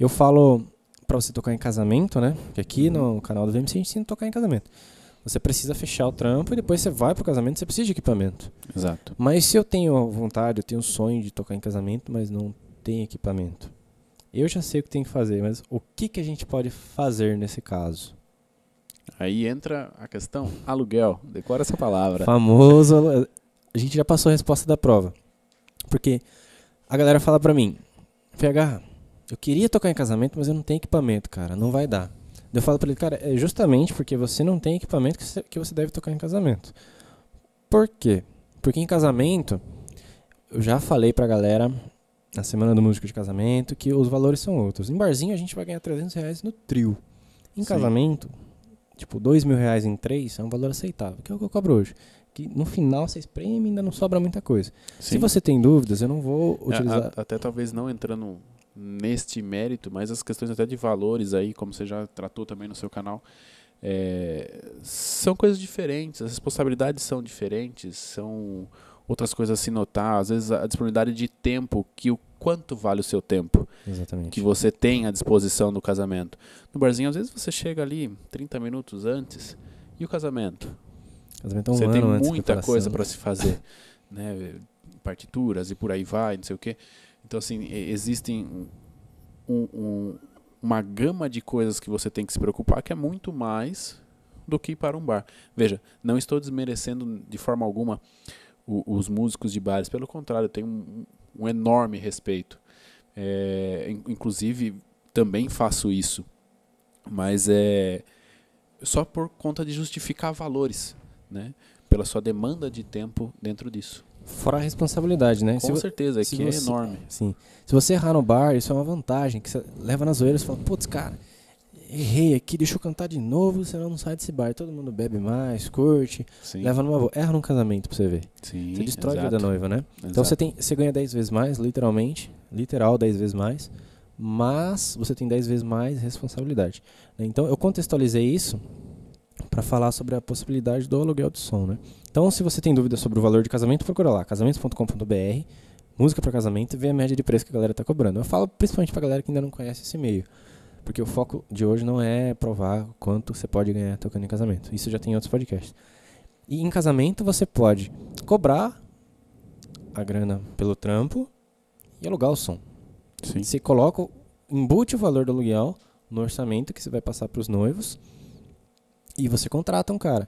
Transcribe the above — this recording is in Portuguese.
Eu falo para você tocar em casamento, né? Porque aqui uhum. no canal do VMC a gente ensina a tocar em casamento. Você precisa fechar o trampo e depois você vai pro casamento, você precisa de equipamento. Exato. Mas se eu tenho vontade, eu tenho sonho de tocar em casamento, mas não tem equipamento. Eu já sei o que tem que fazer, mas o que, que a gente pode fazer nesse caso? Aí entra a questão aluguel. Decora essa palavra. Famoso. A gente já passou a resposta da prova. Porque a galera fala para mim, PH, eu queria tocar em casamento, mas eu não tenho equipamento, cara, não vai dar. Eu falo para ele, cara, é justamente porque você não tem equipamento que você deve tocar em casamento. Por quê? Porque em casamento, eu já falei pra galera na semana do músico de casamento que os valores são outros. Em barzinho a gente vai ganhar 300 reais no trio. Em Sim. casamento, tipo, 2 mil reais em três é um valor aceitável, que é o que eu cobro hoje. Que no final você espreme e ainda não sobra muita coisa. Sim. Se você tem dúvidas, eu não vou é, utilizar. a, até talvez não entrando neste mérito, mas as questões até de valores aí, como você já tratou também no seu canal, é, são coisas diferentes, as responsabilidades são diferentes, são outras coisas a se notar, às vezes a disponibilidade de tempo, que o quanto vale o seu tempo Exatamente. que você tem à disposição no casamento. No barzinho, às vezes você chega ali 30 minutos antes, e o casamento? casamento é um você tem muita coisa para se fazer. né? partituras e por aí vai, não sei o quê. Então, assim, existem um, um, uma gama de coisas que você tem que se preocupar que é muito mais do que ir para um bar. Veja, não estou desmerecendo de forma alguma os músicos de bares, pelo contrário, eu tenho um, um enorme respeito. É, inclusive, também faço isso, mas é só por conta de justificar valores, né? pela sua demanda de tempo dentro disso. Fora a responsabilidade, né? Com se certeza, é que você, é enorme. Sim. Se você errar no bar, isso é uma vantagem, que você leva nas orelhas e fala, putz, cara, errei aqui, deixa eu cantar de novo, senão não sai desse bar. Todo mundo bebe mais, curte, sim. leva numa boa. Erra num casamento pra você ver. Sim, você destrói exato. a vida da noiva, né? Exato. Então você, tem, você ganha 10 vezes mais, literalmente, literal 10 vezes mais, mas você tem 10 vezes mais responsabilidade. Né? Então eu contextualizei isso para falar sobre a possibilidade do aluguel de som, né? Então, se você tem dúvida sobre o valor de casamento, procura lá, casamentos.com.br, música para casamento e vê a média de preço que a galera está cobrando. Eu falo principalmente para a galera que ainda não conhece esse meio, porque o foco de hoje não é provar quanto você pode ganhar tocando em casamento. Isso já tem em outros podcasts. E em casamento você pode cobrar a grana pelo trampo e alugar o som. Sim. Você coloca, embute o valor do aluguel no orçamento que você vai passar para os noivos e você contrata um cara.